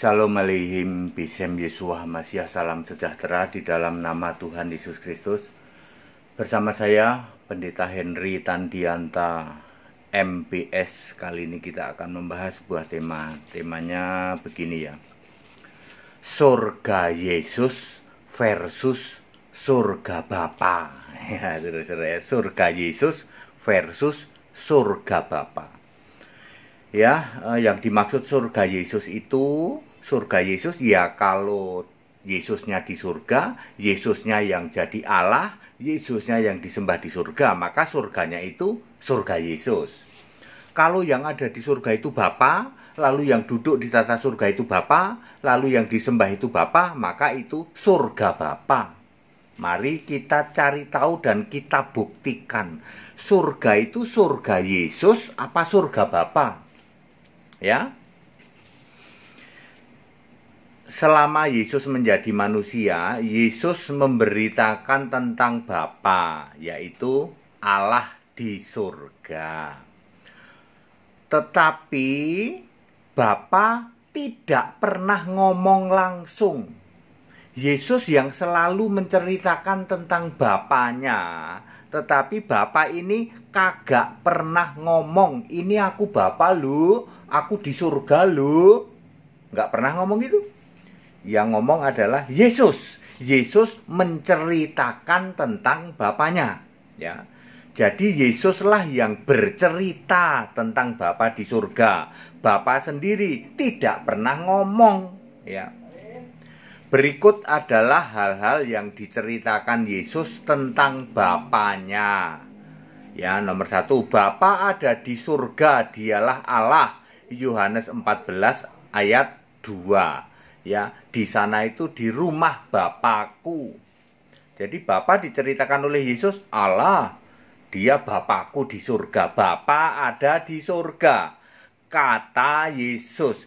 Shalom Aleihim, Bishem Yesua Masya, salam sejahtera di dalam nama Tuhan Yesus Kristus. Bersama saya, Pendeta Henry Tandianta, MPS. Kali ini kita akan membahas sebuah tema. Temanya begini ya. Surga Yesus versus surga Bapa. Ya, saudara ya. Surga Yesus versus surga Bapa ya eh, yang dimaksud surga Yesus itu surga Yesus ya kalau Yesusnya di surga, Yesusnya yang jadi Allah, Yesusnya yang disembah di surga, maka surganya itu surga Yesus. Kalau yang ada di surga itu Bapa, lalu yang duduk di tata surga itu Bapa, lalu yang disembah itu Bapa, maka itu surga Bapa. Mari kita cari tahu dan kita buktikan surga itu surga Yesus apa surga Bapa. Ya selama Yesus menjadi manusia, Yesus memberitakan tentang Bapa, yaitu Allah di surga. Tetapi Bapa tidak pernah ngomong langsung. Yesus yang selalu menceritakan tentang Bapaknya, tetapi Bapak ini kagak pernah ngomong, ini aku Bapak lu, aku di surga lu. Nggak pernah ngomong itu yang ngomong adalah Yesus. Yesus menceritakan tentang Bapaknya, ya. Jadi Yesuslah yang bercerita tentang Bapa di surga. Bapa sendiri tidak pernah ngomong, ya. Berikut adalah hal-hal yang diceritakan Yesus tentang Bapaknya. Ya, nomor satu, Bapa ada di surga, dialah Allah. Yohanes 14 ayat 2 ya di sana itu di rumah Bapakku jadi Bapak diceritakan oleh Yesus Allah dia Bapakku di surga bapak ada di surga kata Yesus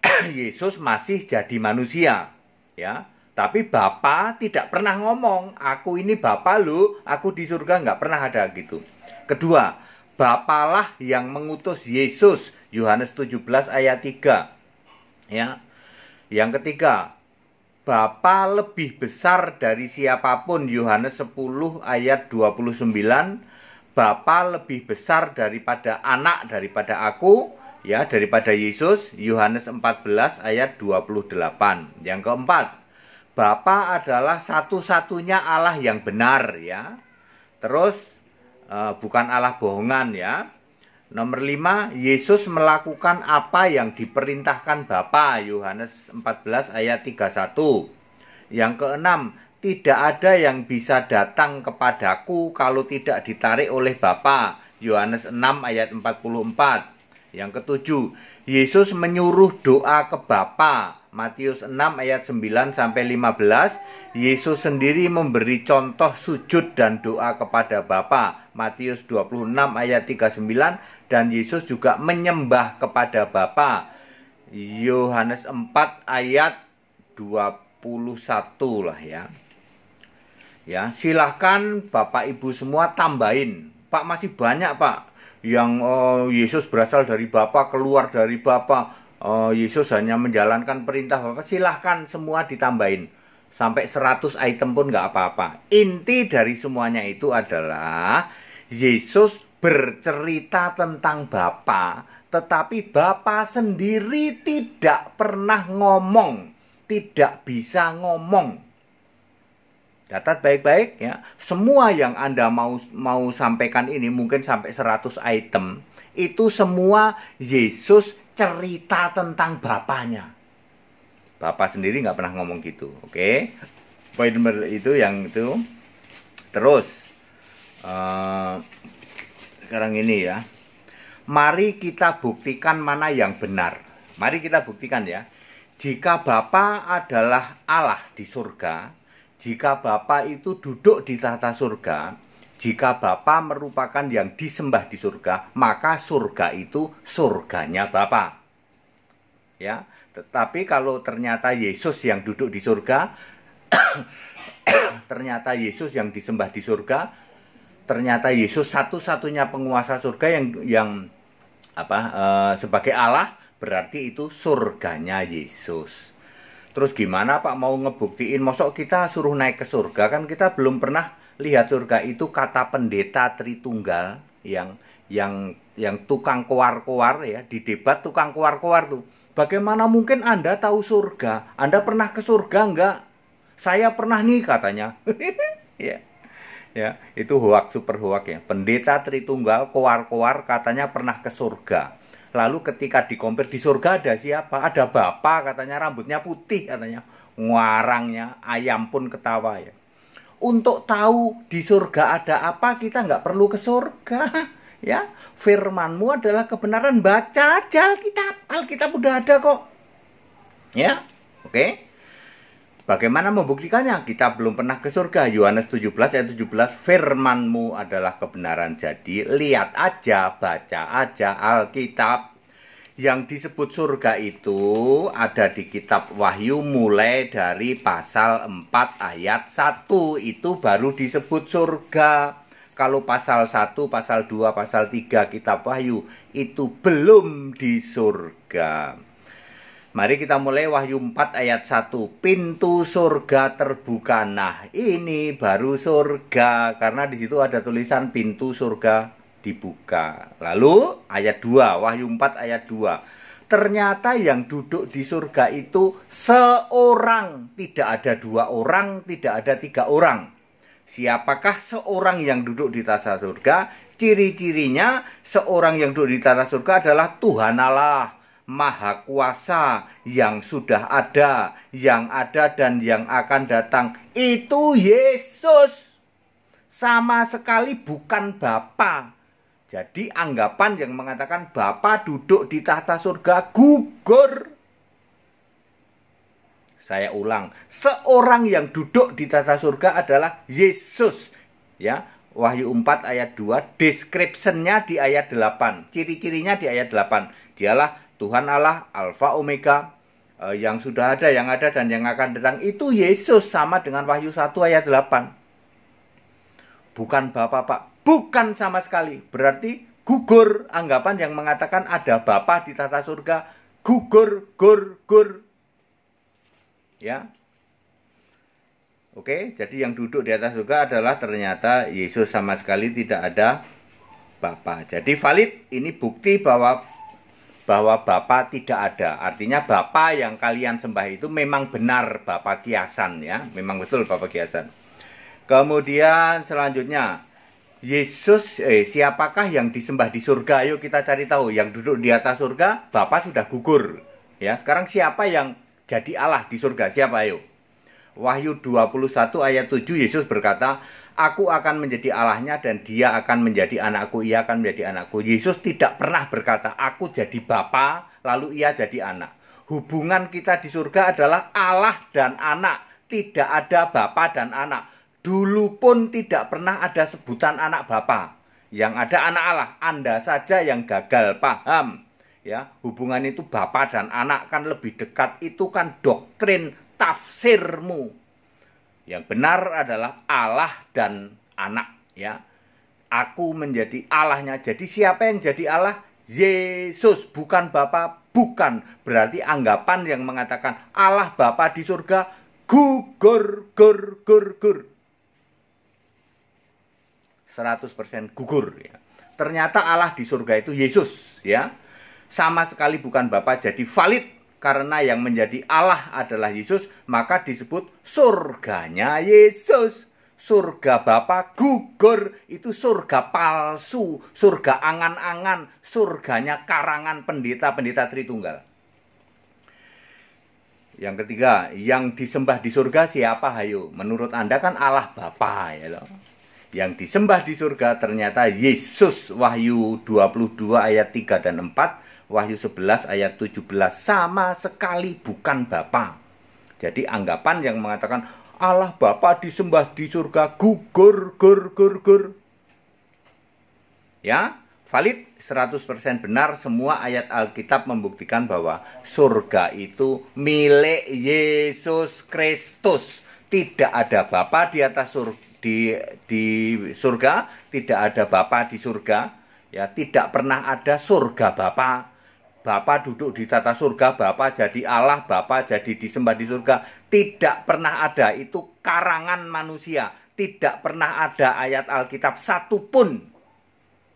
Yesus masih jadi manusia ya tapi bapak tidak pernah ngomong, aku ini bapak lu, aku di surga nggak pernah ada gitu. Kedua, Bapalah yang mengutus Yesus, Yohanes 17 ayat 3. Ya. Yang ketiga, Bapa lebih besar dari siapapun Yohanes 10 ayat 29 Bapa lebih besar daripada anak daripada aku ya daripada Yesus Yohanes 14 ayat 28 yang keempat Bapa adalah satu-satunya Allah yang benar ya terus uh, bukan Allah bohongan ya Nomor 5, Yesus melakukan apa yang diperintahkan Bapa, Yohanes 14 ayat 31. Yang keenam, tidak ada yang bisa datang kepadaku kalau tidak ditarik oleh Bapa, Yohanes 6 ayat 44. Yang ketujuh, Yesus menyuruh doa ke Bapa, Matius 6 ayat 9 sampai 15, Yesus sendiri memberi contoh sujud dan doa kepada Bapa. Matius 26 ayat 39 dan Yesus juga menyembah kepada Bapa. Yohanes 4 ayat 21 lah ya. Ya, silahkan Bapak Ibu semua tambahin. Pak masih banyak, Pak. Yang oh, Yesus berasal dari Bapa, keluar dari Bapak uh, Yesus hanya menjalankan perintah bapak. silahkan semua ditambahin. Sampai 100 item pun nggak apa-apa. Inti dari semuanya itu adalah Yesus bercerita tentang Bapa, tetapi Bapa sendiri tidak pernah ngomong, tidak bisa ngomong. Catat baik-baik ya. Semua yang Anda mau mau sampaikan ini mungkin sampai 100 item, itu semua Yesus cerita tentang bapaknya. Bapak sendiri nggak pernah ngomong gitu, oke? Okay? Poin itu yang itu. Terus uh, sekarang ini ya, mari kita buktikan mana yang benar. Mari kita buktikan ya. Jika bapak adalah Allah di surga, jika bapak itu duduk di tata surga, jika Bapa merupakan yang disembah di surga, maka surga itu surganya Bapa. Ya, tetapi kalau ternyata Yesus yang duduk di surga, ternyata Yesus yang disembah di surga, ternyata Yesus satu-satunya penguasa surga yang yang apa e, sebagai Allah, berarti itu surganya Yesus. Terus gimana Pak mau ngebuktiin mosok kita suruh naik ke surga kan kita belum pernah lihat surga itu kata pendeta Tritunggal yang yang yang tukang koar-koar ya di debat tukang koar-koar tuh. Bagaimana mungkin Anda tahu surga? Anda pernah ke surga enggak? Saya pernah nih katanya. ya. Ya, itu hoak super hoak ya. Pendeta Tritunggal koar-koar katanya pernah ke surga. Lalu ketika dikompir di surga ada siapa? Ada bapak katanya rambutnya putih katanya. Nguarangnya ayam pun ketawa ya untuk tahu di surga ada apa kita nggak perlu ke surga ya firmanmu adalah kebenaran baca aja Alkitab Alkitab udah ada kok ya oke okay? Bagaimana membuktikannya? Kita belum pernah ke surga. Yohanes 17 ayat 17, firmanmu adalah kebenaran. Jadi lihat aja, baca aja Alkitab yang disebut surga itu ada di kitab Wahyu mulai dari pasal 4 ayat 1 itu baru disebut surga. Kalau pasal 1, pasal 2, pasal 3 kitab Wahyu itu belum di surga. Mari kita mulai Wahyu 4 ayat 1. Pintu surga terbuka. Nah, ini baru surga karena di situ ada tulisan pintu surga dibuka. Lalu ayat 2, Wahyu 4 ayat 2. Ternyata yang duduk di surga itu seorang, tidak ada dua orang, tidak ada tiga orang. Siapakah seorang yang duduk di tata surga? Ciri-cirinya seorang yang duduk di tata surga adalah Tuhan Allah, Maha Kuasa yang sudah ada, yang ada dan yang akan datang. Itu Yesus. Sama sekali bukan Bapak. Jadi anggapan yang mengatakan Bapak duduk di tahta surga gugur. Saya ulang, seorang yang duduk di tahta surga adalah Yesus. Ya, Wahyu 4 ayat 2, description-nya di ayat 8, ciri-cirinya di ayat 8. Dialah Tuhan Allah Alfa Omega, eh, yang sudah ada, yang ada dan yang akan datang itu Yesus sama dengan Wahyu 1 ayat 8. Bukan Bapak Pak, Bukan sama sekali. Berarti gugur anggapan yang mengatakan ada Bapa di tata surga. Gugur, gur, gur. Ya. Oke, jadi yang duduk di atas surga adalah ternyata Yesus sama sekali tidak ada Bapa. Jadi valid ini bukti bahwa bahwa Bapa tidak ada. Artinya Bapa yang kalian sembah itu memang benar Bapa kiasan ya, memang betul Bapa kiasan. Kemudian selanjutnya Yesus eh, siapakah yang disembah di surga? Ayo kita cari tahu. Yang duduk di atas surga, Bapa sudah gugur. Ya, sekarang siapa yang jadi Allah di surga? Siapa ayo? Wahyu 21 ayat 7 Yesus berkata, "Aku akan menjadi Allahnya dan dia akan menjadi anakku, ia akan menjadi anakku." Yesus tidak pernah berkata, "Aku jadi bapa, lalu ia jadi anak." Hubungan kita di surga adalah Allah dan anak, tidak ada bapa dan anak Dulu pun tidak pernah ada sebutan anak Bapa. Yang ada anak Allah. Anda saja yang gagal paham. Ya, hubungan itu Bapa dan anak kan lebih dekat itu kan doktrin tafsirmu. Yang benar adalah Allah dan anak, ya. Aku menjadi Allahnya. Jadi siapa yang jadi Allah? Yesus, bukan Bapa, bukan. Berarti anggapan yang mengatakan Allah Bapa di surga gugur gur gur gur 100% gugur ya. Ternyata Allah di surga itu Yesus ya. Sama sekali bukan bapak. jadi valid karena yang menjadi Allah adalah Yesus, maka disebut surganya Yesus. Surga bapak gugur itu surga palsu, surga angan-angan, surganya karangan pendeta-pendeta Tritunggal. Yang ketiga, yang disembah di surga siapa hayo? Menurut Anda kan Allah bapak ya loh yang disembah di surga ternyata Yesus Wahyu 22 ayat 3 dan 4 Wahyu 11 ayat 17 sama sekali bukan Bapa jadi anggapan yang mengatakan Allah Bapa disembah di surga gugur gur gur gur ya valid 100% benar semua ayat Alkitab membuktikan bahwa surga itu milik Yesus Kristus tidak ada Bapa di atas surga di di surga, tidak ada Bapa di surga, ya tidak pernah ada surga Bapa. Bapa duduk di tata surga, Bapa jadi Allah, Bapa jadi disembah di surga. Tidak pernah ada, itu karangan manusia. Tidak pernah ada ayat Alkitab satupun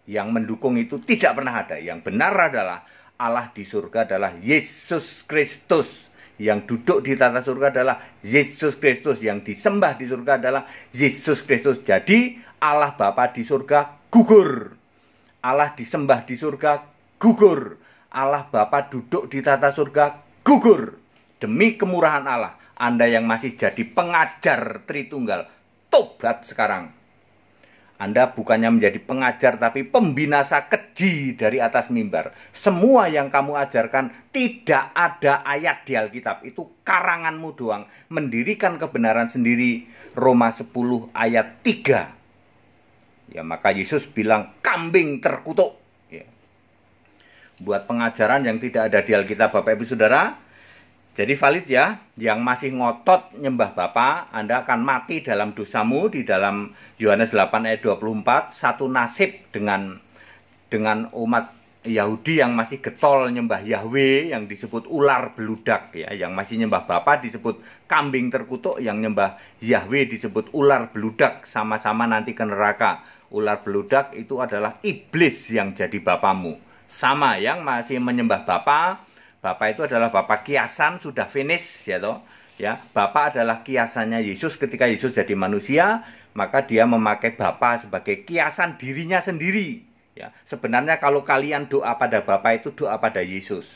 yang mendukung itu tidak pernah ada. Yang benar adalah Allah di surga adalah Yesus Kristus yang duduk di tata surga adalah Yesus Kristus, yang disembah di surga adalah Yesus Kristus. Jadi Allah Bapa di surga gugur. Allah disembah di surga gugur. Allah Bapa duduk di tata surga gugur. Demi kemurahan Allah, Anda yang masih jadi pengajar Tritunggal, tobat sekarang. Anda bukannya menjadi pengajar tapi pembinasa keji dari atas mimbar. Semua yang kamu ajarkan tidak ada ayat di Alkitab. Itu karanganmu doang. Mendirikan kebenaran sendiri. Roma 10 ayat 3. Ya maka Yesus bilang kambing terkutuk. Ya. Buat pengajaran yang tidak ada di Alkitab Bapak Ibu Saudara. Jadi valid ya, yang masih ngotot nyembah Bapa, Anda akan mati dalam dosamu di dalam Yohanes 8 ayat 24, satu nasib dengan dengan umat Yahudi yang masih getol nyembah Yahweh yang disebut ular beludak ya, yang masih nyembah Bapa disebut kambing terkutuk, yang nyembah Yahweh disebut ular beludak, sama-sama nanti ke neraka. Ular beludak itu adalah iblis yang jadi bapamu. Sama yang masih menyembah Bapa, Bapak itu adalah Bapak kiasan sudah finish ya toh. Ya, Bapak adalah kiasannya Yesus ketika Yesus jadi manusia, maka dia memakai bapak sebagai kiasan dirinya sendiri. Ya, sebenarnya kalau kalian doa pada bapak itu doa pada Yesus.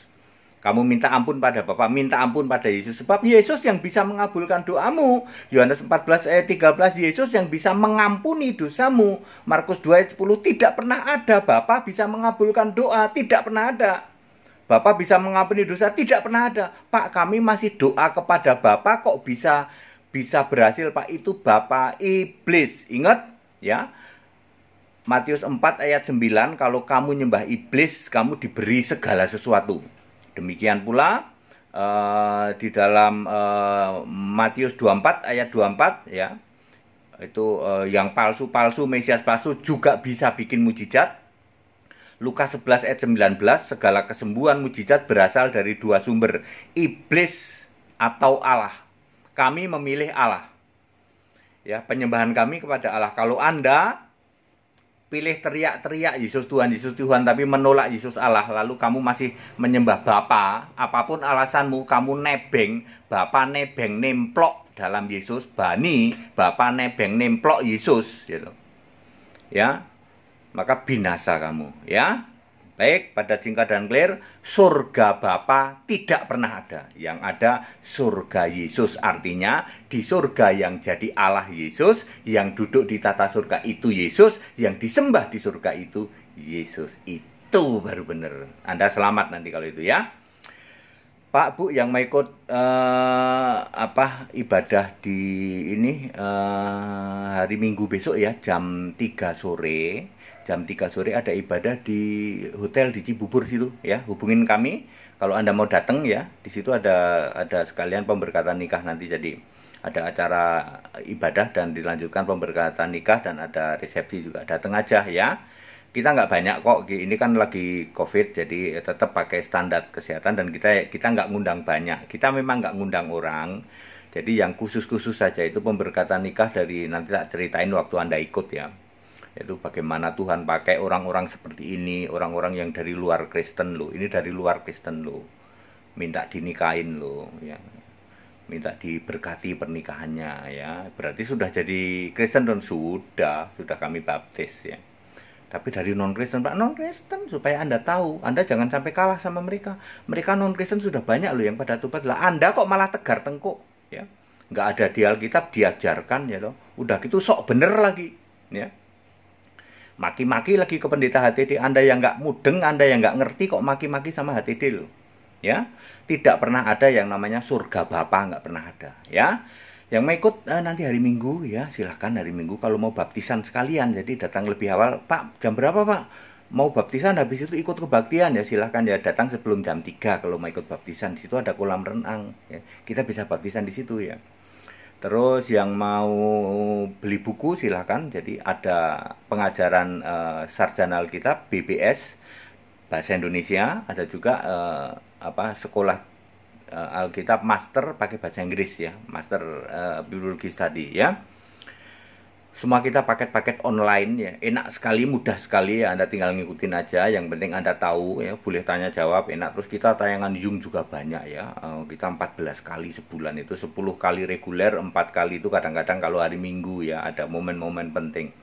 Kamu minta ampun pada bapak, minta ampun pada Yesus. Sebab Yesus yang bisa mengabulkan doamu. Yohanes 14 ayat 13, Yesus yang bisa mengampuni dosamu. Markus 2 ayat 10, tidak pernah ada Bapak bisa mengabulkan doa, tidak pernah ada. Bapak bisa mengampuni dosa tidak pernah ada. Pak, kami masih doa kepada Bapak kok bisa bisa berhasil, Pak. Itu Bapak iblis. Ingat ya. Matius 4 ayat 9, kalau kamu nyembah iblis, kamu diberi segala sesuatu. Demikian pula uh, di dalam uh, Matius 24 ayat 24 ya. Itu uh, yang palsu-palsu, Mesias palsu juga bisa bikin mujizat Lukas 11 ayat 19, segala kesembuhan mujizat berasal dari dua sumber, iblis atau Allah. Kami memilih Allah. Ya, penyembahan kami kepada Allah. Kalau Anda pilih teriak-teriak Yesus Tuhan, Yesus Tuhan, tapi menolak Yesus Allah, lalu kamu masih menyembah Bapa, apapun alasanmu, kamu nebeng, Bapa nebeng nemplok dalam Yesus, bani, Bapa nebeng nemplok Yesus, gitu. Ya, maka binasa kamu ya baik pada Jingka dan clear surga Bapa tidak pernah ada yang ada surga Yesus artinya di surga yang jadi Allah Yesus yang duduk di tata surga itu Yesus yang disembah di surga itu Yesus itu baru benar Anda selamat nanti kalau itu ya Pak Bu yang mau ikut uh, eh, apa ibadah di ini uh, hari Minggu besok ya jam 3 sore jam 3 sore ada ibadah di hotel di Cibubur situ ya hubungin kami kalau anda mau datang ya di situ ada ada sekalian pemberkatan nikah nanti jadi ada acara ibadah dan dilanjutkan pemberkatan nikah dan ada resepsi juga datang aja ya kita nggak banyak kok ini kan lagi covid jadi tetap pakai standar kesehatan dan kita kita nggak ngundang banyak kita memang nggak ngundang orang jadi yang khusus-khusus saja itu pemberkatan nikah dari nanti tak ceritain waktu anda ikut ya yaitu bagaimana Tuhan pakai orang-orang seperti ini orang-orang yang dari luar Kristen loh ini dari luar Kristen loh minta dinikahin loh ya minta diberkati pernikahannya ya berarti sudah jadi Kristen dan sudah sudah kami baptis ya tapi dari non Kristen Pak non Kristen supaya anda tahu anda jangan sampai kalah sama mereka mereka non Kristen sudah banyak loh yang pada tobat lah anda kok malah tegar tengkuk ya nggak ada di Alkitab diajarkan ya loh udah gitu sok bener lagi ya Maki-maki lagi ke pendeta HTD Anda yang nggak mudeng, Anda yang nggak ngerti kok maki-maki sama HTD loh. Ya, tidak pernah ada yang namanya surga Bapa nggak pernah ada. Ya, yang mau ikut eh, nanti hari Minggu ya silahkan hari Minggu kalau mau baptisan sekalian jadi datang lebih awal Pak jam berapa Pak mau baptisan habis itu ikut kebaktian ya silahkan ya datang sebelum jam 3 kalau mau ikut baptisan di situ ada kolam renang ya. kita bisa baptisan di situ ya Terus yang mau beli buku silahkan. Jadi ada pengajaran uh, eh, sarjana Alkitab BBS bahasa Indonesia, ada juga uh, apa sekolah uh, Alkitab master pakai bahasa Inggris ya, master uh, biologi tadi ya semua kita paket-paket online ya enak sekali mudah sekali ya anda tinggal ngikutin aja yang penting anda tahu ya boleh tanya jawab enak terus kita tayangan Zoom juga banyak ya eh, kita 14 kali sebulan itu 10 kali reguler 4 kali itu kadang-kadang kalau hari Minggu ya ada momen-momen penting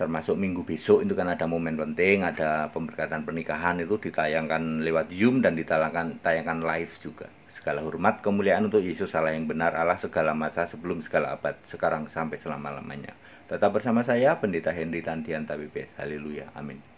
termasuk minggu besok itu kan ada momen penting, ada pemberkatan pernikahan itu ditayangkan lewat Zoom dan ditayangkan tayangkan live juga. Segala hormat kemuliaan untuk Yesus Allah yang benar, Allah segala masa sebelum segala abad, sekarang sampai selama-lamanya. Tetap bersama saya Pendeta Henry Tandian Tabibes. Haleluya. Amin.